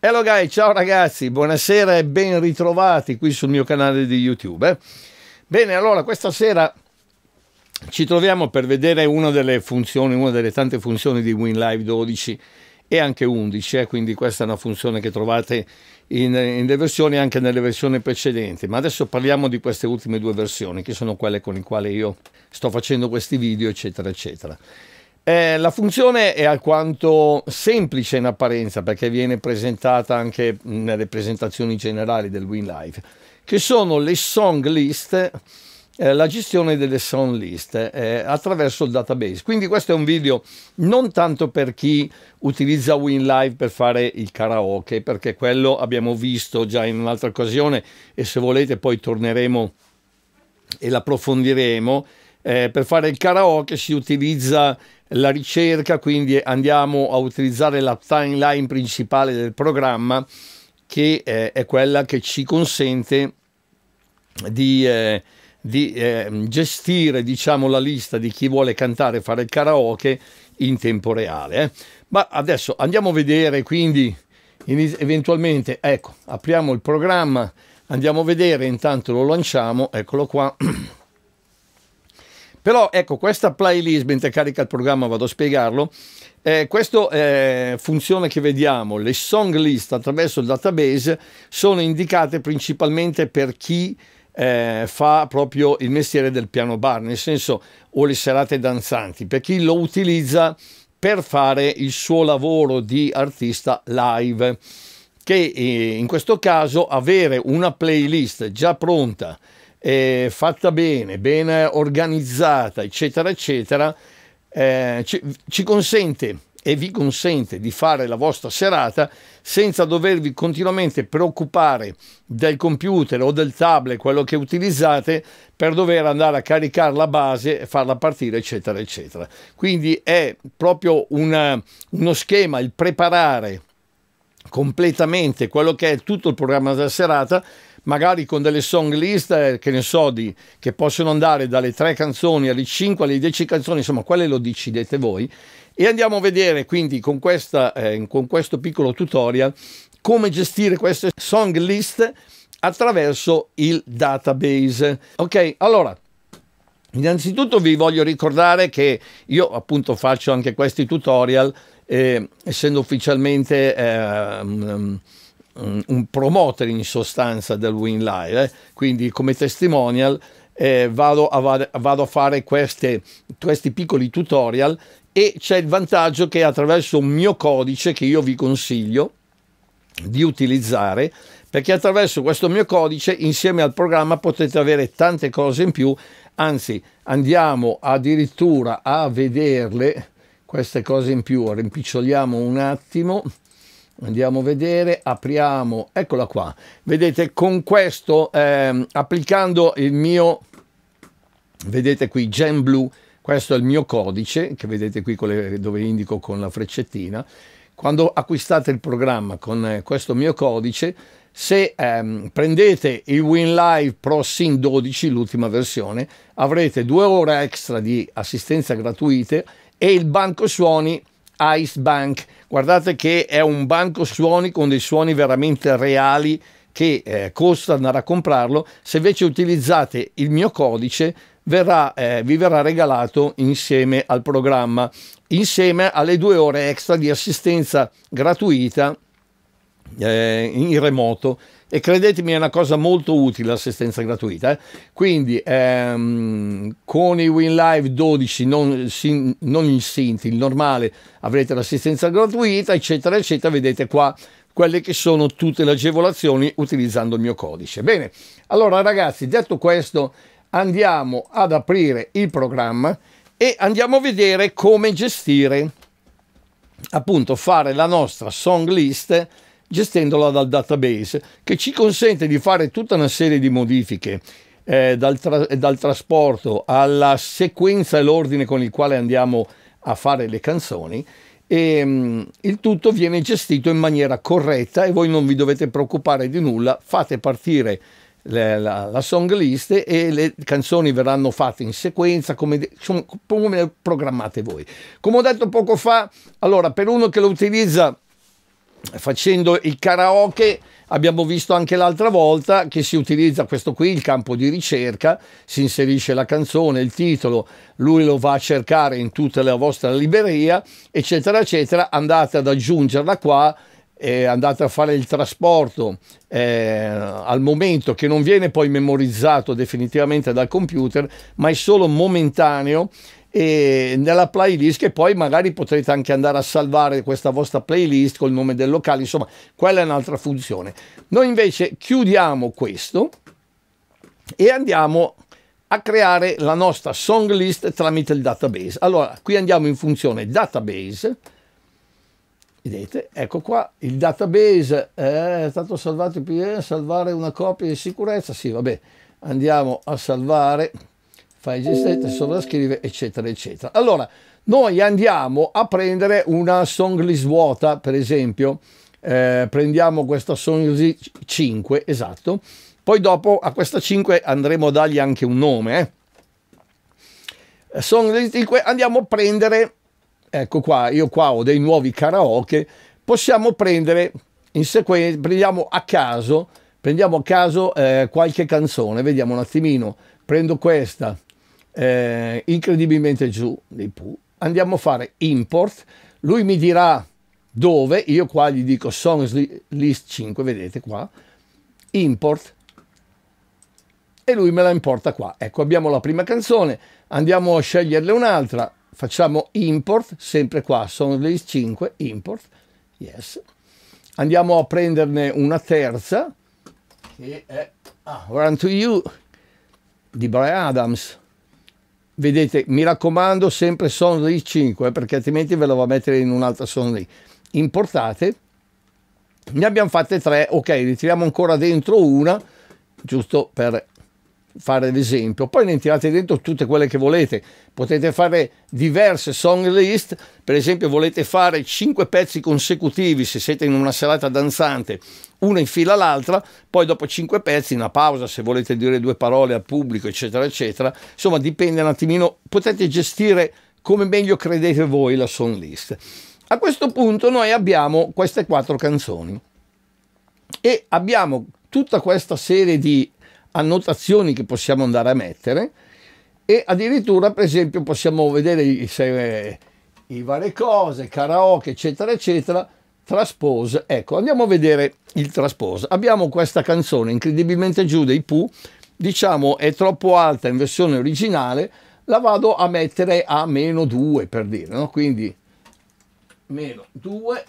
Hello guys, ciao ragazzi, buonasera e ben ritrovati qui sul mio canale di YouTube. Eh? Bene, allora questa sera ci troviamo per vedere una delle funzioni, una delle tante funzioni di WinLive 12 e anche 11, eh? quindi questa è una funzione che trovate in, in le versioni anche nelle versioni precedenti, ma adesso parliamo di queste ultime due versioni che sono quelle con le quali io sto facendo questi video, eccetera, eccetera. Eh, la funzione è alquanto semplice in apparenza perché viene presentata anche nelle presentazioni generali del WinLive, che sono le song list, eh, la gestione delle song list eh, attraverso il database. Quindi questo è un video non tanto per chi utilizza WinLive per fare il karaoke, perché quello abbiamo visto già in un'altra occasione e se volete poi torneremo e l'approfondiremo. Eh, per fare il karaoke si utilizza la ricerca, quindi andiamo a utilizzare la timeline principale del programma che eh, è quella che ci consente di, eh, di eh, gestire diciamo, la lista di chi vuole cantare e fare il karaoke in tempo reale. Eh. Ma adesso andiamo a vedere quindi eventualmente, ecco, apriamo il programma, andiamo a vedere, intanto lo lanciamo, eccolo qua. Però ecco, questa playlist, mentre carica il programma vado a spiegarlo, eh, questa eh, funzione che vediamo, le song list attraverso il database, sono indicate principalmente per chi eh, fa proprio il mestiere del piano bar, nel senso o le serate danzanti, per chi lo utilizza per fare il suo lavoro di artista live, che eh, in questo caso avere una playlist già pronta eh, fatta bene, ben organizzata, eccetera, eccetera, eh, ci, ci consente e vi consente di fare la vostra serata senza dovervi continuamente preoccupare del computer o del tablet, quello che utilizzate, per dover andare a caricare la base e farla partire, eccetera, eccetera. Quindi è proprio una, uno schema, il preparare completamente quello che è tutto il programma della serata magari con delle song list eh, che ne so di, che possono andare dalle tre canzoni alle cinque alle dieci canzoni, insomma, quelle lo decidete voi. E andiamo a vedere quindi con, questa, eh, con questo piccolo tutorial come gestire queste song list attraverso il database. Ok, allora Innanzitutto vi voglio ricordare che io appunto faccio anche questi tutorial, eh, essendo ufficialmente eh, Mm, un promoter in sostanza del Win Live, eh? quindi come testimonial eh, vado, a, vado, a, fare queste, questi piccoli tutorial e c'è il vantaggio che attraverso un mio codice che io vi consiglio di utilizzare perché attraverso questo mio codice insieme al programma potete avere tante cose in più anzi andiamo addirittura a vederle queste cose in più rimpiccioliamo un attimo Andiamo a vedere, apriamo, eccola qua. Vedete, con questo, eh, applicando il mio, vedete qui, GenBlue, questo è il mio codice, che vedete qui le, dove indico con la freccettina. Quando acquistate il programma con eh, questo mio codice, se ehm, prendete il WinLive Pro Sync 12, l'ultima versione, avrete due ore extra di assistenza gratuite e il banco suoni Ice Bank. Guardate che è un banco suoni con dei suoni veramente reali che eh, costa andare a comprarlo. Se invece utilizzate il mio codice verrà, eh, vi verrà regalato insieme al programma, insieme alle due ore extra di assistenza gratuita eh, in remoto e credetemi è una cosa molto utile l'assistenza gratuita. Eh? Quindi ehm, con i WinLive 12, non, sin, non il Synth, il normale, avrete l'assistenza gratuita, eccetera, eccetera. Vedete qua quelle che sono tutte le agevolazioni utilizzando il mio codice. Bene, allora ragazzi, detto questo, andiamo ad aprire il programma e andiamo a vedere come gestire, appunto, fare la nostra song list gestendola dal database che ci consente di fare tutta una serie di modifiche eh, dal, tra- dal, trasporto alla sequenza e l'ordine con il quale andiamo a fare le canzoni e mh, mm, il tutto viene gestito in maniera corretta e voi non vi dovete preoccupare di nulla, fate partire le, la, la, song list e le canzoni verranno fatte in sequenza come, come programmate voi. Come ho detto poco fa, allora per uno che lo utilizza facendo il karaoke abbiamo visto anche l'altra volta che si utilizza questo qui, il campo di ricerca, si inserisce la canzone, il titolo, lui lo va a cercare in tutta la vostra libreria, eccetera, eccetera, andate ad aggiungerla qua, eh, andate a fare il trasporto eh, al momento che non viene poi memorizzato definitivamente dal computer, ma è solo momentaneo e nella playlist che poi magari potrete anche andare a salvare questa vostra playlist col nome del locale insomma quella è un'altra funzione noi invece chiudiamo questo e andiamo a creare la nostra song list tramite il database allora qui andiamo in funzione database vedete ecco qua il database eh, è stato salvato salvare una copia di sicurezza sì vabbè andiamo a salvare fai G7, sovrascrive, eccetera, eccetera. Allora, noi andiamo a prendere una song list vuota, per esempio, eh, prendiamo questa song list 5, esatto, poi dopo a questa 5 andremo a dargli anche un nome. Eh. Song list 5, andiamo a prendere, ecco qua, io qua ho dei nuovi karaoke, possiamo prendere in sequenza, prendiamo a caso, prendiamo a caso eh, qualche canzone, vediamo un attimino, prendo questa, eh, incredibilmente giù dei Pooh. Andiamo a fare import, lui mi dirà dove, io qua gli dico songs list 5, vedete qua, import, e lui me la importa qua. Ecco, abbiamo la prima canzone, andiamo a sceglierne un'altra, facciamo import, sempre qua, sono le 5, import, yes. Andiamo a prenderne una terza, che è ah, Run to You di Brian Adams vedete, mi raccomando sempre Sonry 5 eh, perché altrimenti ve lo va a mettere in un'altra Sonry. Importate, ne abbiamo fatte tre, ok, li tiriamo ancora dentro una, giusto per fare l'esempio, poi ne tirate dentro tutte quelle che volete, potete fare diverse song list, per esempio volete fare 5 pezzi consecutivi se siete in una serata danzante, una in fila all'altra, poi dopo 5 pezzi, una pausa se volete dire due parole al pubblico, eccetera, eccetera, insomma dipende un attimino, potete gestire come meglio credete voi la song list. A questo punto noi abbiamo queste quattro canzoni e abbiamo tutta questa serie di annotazioni che possiamo andare a mettere e addirittura per esempio possiamo vedere se eh, i varie cose, karaoke eccetera eccetera, traspose, ecco andiamo a vedere il traspose, abbiamo questa canzone incredibilmente giù dei Pooh, diciamo è troppo alta in versione originale, la vado a mettere a meno 2 per dire, no? quindi meno 2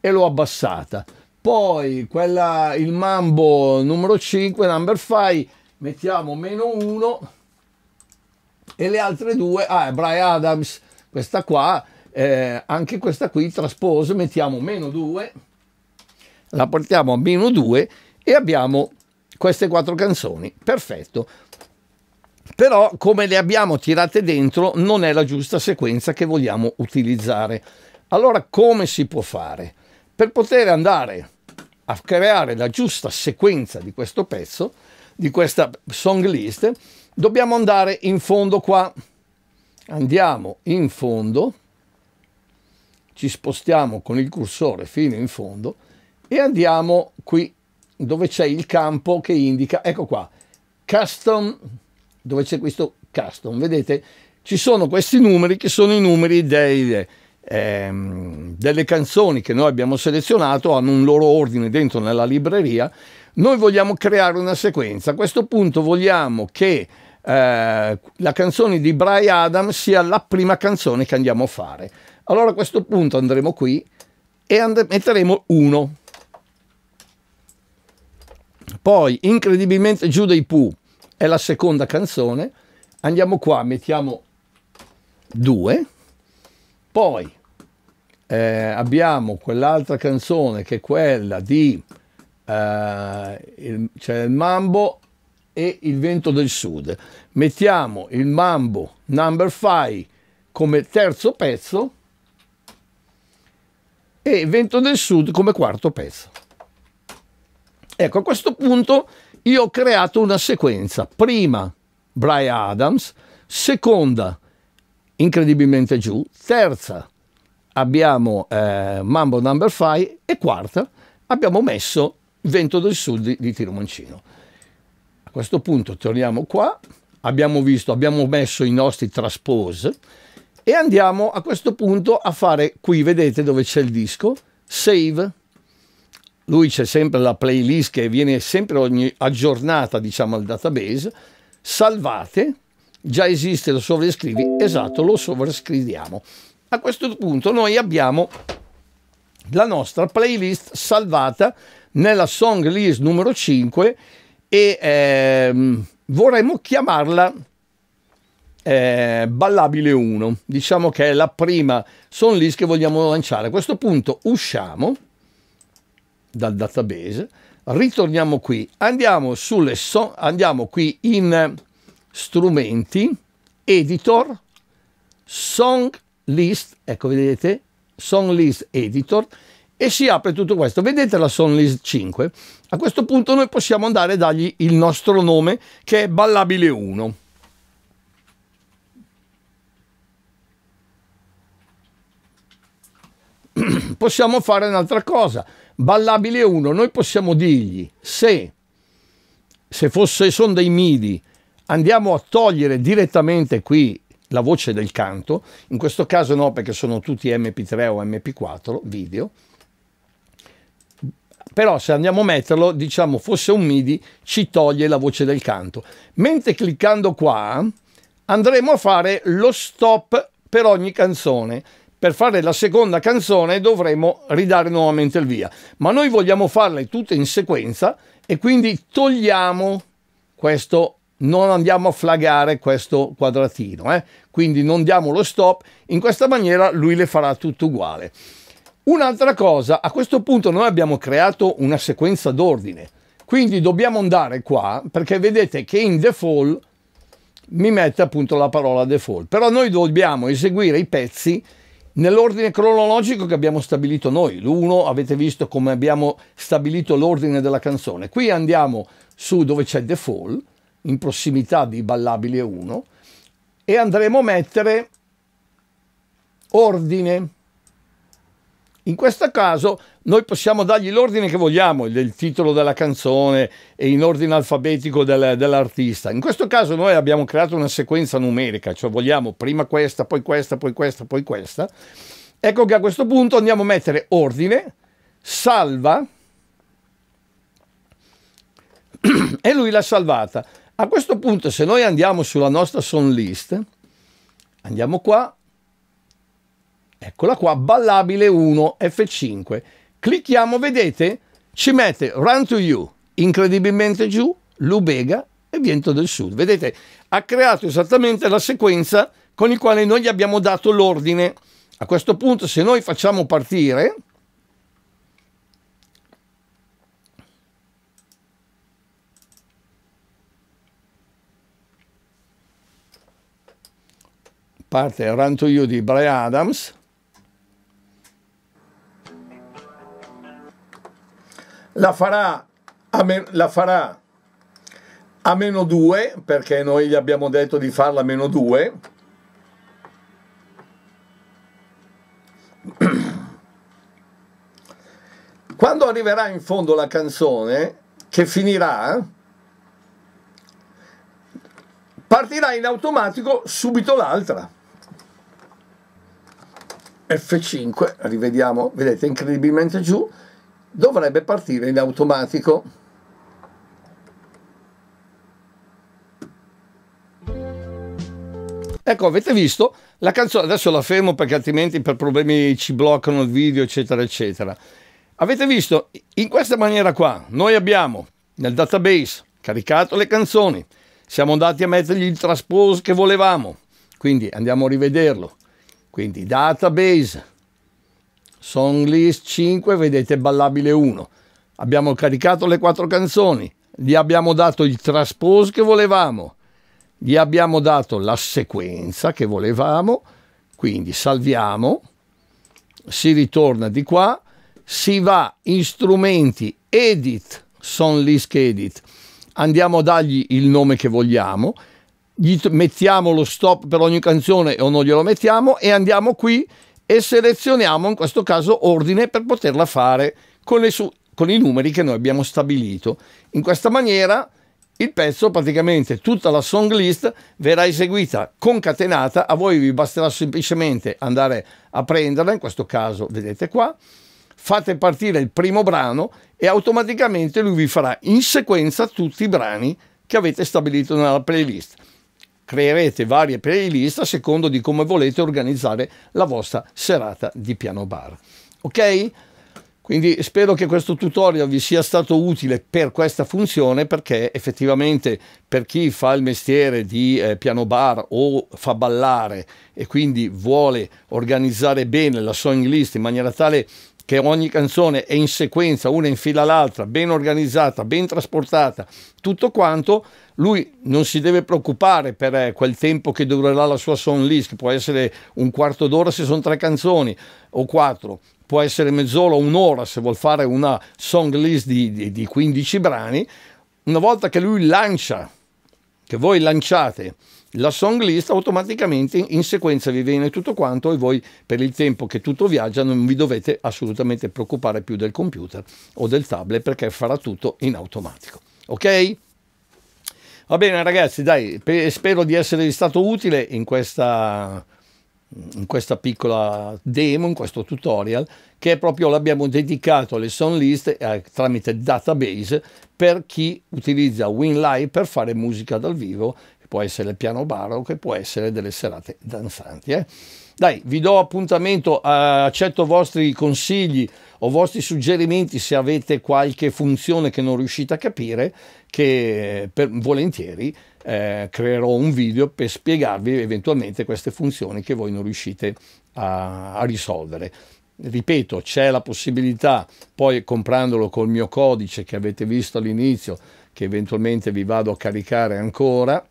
e l'ho abbassata poi quella, il mambo numero 5 number 5 mettiamo meno 1 e le altre due ah Brian Adams questa qua eh, anche questa qui traspose mettiamo meno 2 la portiamo a meno 2 e abbiamo queste quattro canzoni perfetto però come le abbiamo tirate dentro non è la giusta sequenza che vogliamo utilizzare allora come si può fare per poter andare a creare la giusta sequenza di questo pezzo, di questa song list, dobbiamo andare in fondo qua. Andiamo in fondo, ci spostiamo con il cursore fino in fondo e andiamo qui dove c'è il campo che indica, ecco qua, custom, dove c'è questo custom, vedete? Ci sono questi numeri che sono i numeri dei ehm, delle canzoni che noi abbiamo selezionato hanno un loro ordine dentro nella libreria, noi vogliamo creare una sequenza. A questo punto vogliamo che eh, la canzone di Brian Adam sia la prima canzone che andiamo a fare. Allora a questo punto andremo qui e and metteremo 1. Poi, incredibilmente, giù dei Pooh è la seconda canzone. Andiamo qua, mettiamo 2. Poi eh, abbiamo quell'altra canzone che è quella di eh, il, cioè il Mambo e il Vento del Sud. Mettiamo il Mambo Number 5 come terzo pezzo e Vento del Sud come quarto pezzo. Ecco, a questo punto io ho creato una sequenza. Prima Brian Adams, seconda incredibilmente giù, terza abbiamo eh, Mambo Number 5 e quarta abbiamo messo Vento del Sud di, di Tiro Mancino. A questo punto torniamo qua, abbiamo visto, abbiamo messo i nostri traspose e andiamo a questo punto a fare qui, vedete dove c'è il disco, save. Lui c'è sempre la playlist che viene sempre ogni, aggiornata diciamo al database, salvate già esiste, lo sovraiscrivi, esatto, lo sovrascriviamo. A questo punto noi abbiamo la nostra playlist salvata nella song list numero 5 e ehm, vorremmo chiamarla eh, Ballabile 1, diciamo che è la prima song list che vogliamo lanciare. A questo punto usciamo dal database, ritorniamo qui, andiamo, sulle so- andiamo qui in strumenti, editor, song list, ecco vedete, song list editor, e si apre tutto questo. Vedete la song list 5? A questo punto noi possiamo andare a dargli il nostro nome che è ballabile 1. possiamo fare un'altra cosa. Ballabile 1, noi possiamo dirgli se, se fosse, sono dei MIDI andiamo a togliere direttamente qui la voce del canto, in questo caso no perché sono tutti mp3 o mp4 video, però se andiamo a metterlo, diciamo fosse un MIDI, ci toglie la voce del canto. Mentre cliccando qua andremo a fare lo stop per ogni canzone. Per fare la seconda canzone dovremo ridare nuovamente il via, ma noi vogliamo farle tutte in sequenza e quindi togliamo questo non andiamo a flagare questo quadratino, eh? quindi non diamo lo stop, in questa maniera lui le farà tutto uguale. Un'altra cosa, a questo punto noi abbiamo creato una sequenza d'ordine, quindi dobbiamo andare qua perché vedete che in default mi mette appunto la parola default, però noi dobbiamo eseguire i pezzi nell'ordine cronologico che abbiamo stabilito noi. L'uno avete visto come abbiamo stabilito l'ordine della canzone. Qui andiamo su dove c'è default in prossimità di ballabile 1 e andremo a mettere ordine. In questo caso noi possiamo dargli l'ordine che vogliamo, il titolo della canzone e in ordine alfabetico del, dell'artista. In questo caso noi abbiamo creato una sequenza numerica, cioè vogliamo prima questa, poi questa, poi questa, poi questa. Ecco che a questo punto andiamo a mettere ordine, salva e lui l'ha salvata. A questo punto se noi andiamo sulla nostra son list, andiamo qua, eccola qua, ballabile 1 F5, clicchiamo, vedete, ci mette Run to You, incredibilmente giù, Lubega e Viento del Sud. Vedete, ha creato esattamente la sequenza con il quale noi gli abbiamo dato l'ordine. A questo punto, se noi facciamo partire, parte Run to You di Brian Adams la farà a, me, la farà a meno 2 perché noi gli abbiamo detto di farla a meno 2 quando arriverà in fondo la canzone che finirà partirà in automatico subito l'altra F5, rivediamo, vedete incredibilmente giù, dovrebbe partire in automatico. Ecco, avete visto? La canzone, adesso la fermo perché altrimenti per problemi ci bloccano il video, eccetera, eccetera. Avete visto? In questa maniera qua, noi abbiamo nel database caricato le canzoni, siamo andati a mettergli il traspose che volevamo, quindi andiamo a rivederlo. Quindi database, song list 5, vedete ballabile 1. Abbiamo caricato le quattro canzoni, gli abbiamo dato il traspose che volevamo, gli abbiamo dato la sequenza che volevamo, quindi salviamo, si ritorna di qua, si va in strumenti edit, song list edit, andiamo a dargli il nome che vogliamo, gli mettiamo lo stop per ogni canzone o non glielo mettiamo e andiamo qui e selezioniamo in questo caso ordine per poterla fare con, su- con i numeri che noi abbiamo stabilito. In questa maniera il pezzo, praticamente tutta la song list, verrà eseguita concatenata, a voi vi basterà semplicemente andare a prenderla, in questo caso vedete qua, fate partire il primo brano e automaticamente lui vi farà in sequenza tutti i brani che avete stabilito nella playlist creerete varie playlist a secondo di come volete organizzare la vostra serata di piano bar. Ok? Quindi spero che questo tutorial vi sia stato utile per questa funzione perché effettivamente per chi fa il mestiere di eh, piano bar o fa ballare e quindi vuole organizzare bene la song list in maniera tale che ogni canzone è in sequenza, una in fila all'altra, ben organizzata, ben trasportata, tutto quanto, lui non si deve preoccupare per eh, quel tempo che durerà la sua song list, che può essere un quarto d'ora se sono tre canzoni o quattro, può essere mezz'ora o un'ora se vuol fare una song list di, di, di 15 brani, una volta che lui lancia, che voi lanciate la song list, automaticamente in sequenza vi viene tutto quanto e voi per il tempo che tutto viaggia non vi dovete assolutamente preoccupare più del computer o del tablet perché farà tutto in automatico. Ok? Va bene ragazzi, dai, spero di esservi stato utile in questa in questa piccola demo, in questo tutorial, che proprio l'abbiamo dedicato alle sound list eh, tramite database per chi utilizza WinLive per fare musica dal vivo, che può essere il piano bar o che può essere delle serate danzanti. Eh. Dai, vi do appuntamento, eh, accetto i vostri consigli o vostri suggerimenti se avete qualche funzione che non riuscite a capire, che per, volentieri eh, creerò un video per spiegarvi eventualmente queste funzioni che voi non riuscite a, a risolvere ripeto, c'è la possibilità, poi comprandolo col mio codice che avete visto all'inizio, che eventualmente vi vado a caricare ancora,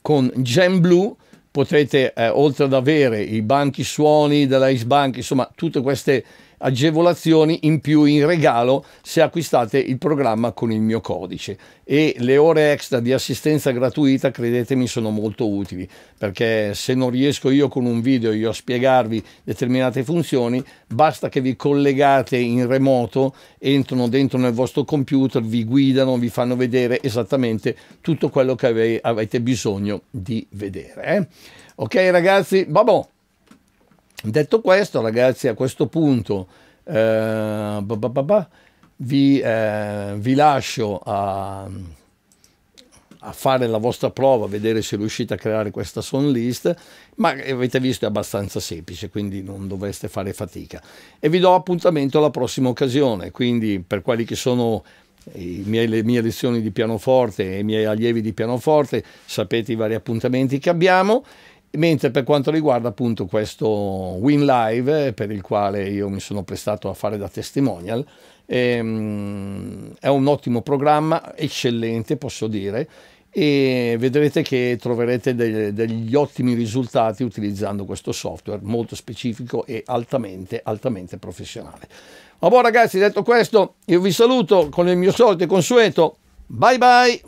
con GemBlue potrete, eh, oltre ad avere i banchi suoni della Ice Bank, insomma, tutte queste agevolazioni in più in regalo se acquistate il programma con il mio codice e le ore extra di assistenza gratuita credetemi sono molto utili perché se non riesco io con un video io a spiegarvi determinate funzioni basta che vi collegate in remoto entrano dentro nel vostro computer vi guidano vi fanno vedere esattamente tutto quello che avete bisogno di vedere eh? ok ragazzi babbo Detto questo, ragazzi, a questo punto eh, bah bah bah vi, eh, vi, lascio a, a, fare la vostra prova, a vedere se riuscite a creare questa song list, ma avete visto è abbastanza semplice, quindi non dovreste fare fatica. E vi do appuntamento alla prossima occasione, quindi per quelli che sono miei, le mie lezioni di pianoforte e i miei allievi di pianoforte, sapete i vari appuntamenti che abbiamo Mentre per quanto riguarda appunto questo Win Live, per il quale io mi sono prestato a fare da testimonial, ehm, è un ottimo programma, eccellente posso dire, e vedrete che troverete dei, degli ottimi risultati utilizzando questo software molto specifico e altamente, altamente professionale. Ma buon ragazzi, detto questo, io vi saluto con il mio solito e consueto. Bye bye!